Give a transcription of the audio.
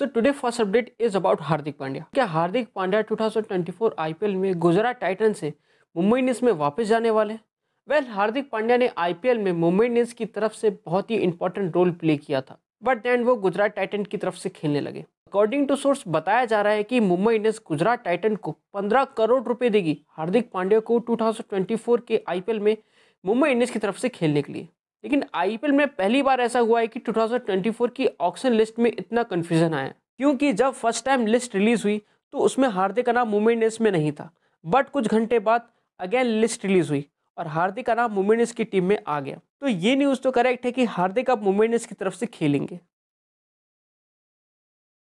so today first update is about Hardik Pandya क्या Hardik Pandya 2024 IPL में Gujarat Titan से मुंबई इंडियंस में वापस जाने वाले हैं वेल well, हार्दिक पांड्या ने आईपीएल में मुंबई इंडियंस की तरफ से बहुत ही इंपॉर्टेंट रोल प्ले किया था बट दैन वो गुजरात टाइटन की तरफ से खेलने लगे अकॉर्डिंग टू सोर्स बताया जा रहा है कि मुंबई इंडियंस गुजरात टाइटन को 15 करोड़ रुपए देगी हार्दिक पांड्या को 2024 के आईपीएल में मुंबई इंडियंस की तरफ से खेलने के लिए लेकिन आईपीएल में पहली बार ऐसा हुआ है कि 2024 की ऑक्शन लिस्ट में इतना कन्फ्यूजन आया क्योंकि जब फर्स्ट टाइम लिस्ट रिलीज हुई तो उसमें हार्दिक का नाम मुंबई में नहीं था बट कुछ घंटे बाद अगेन लिस्ट रिलीज हुई और हार्दिक का नाम मुंबई की टीम में आ गया तो ये न्यूज़ तो करेक्ट है कि हार्दिक अब मुंबई की तरफ से खेलेंगे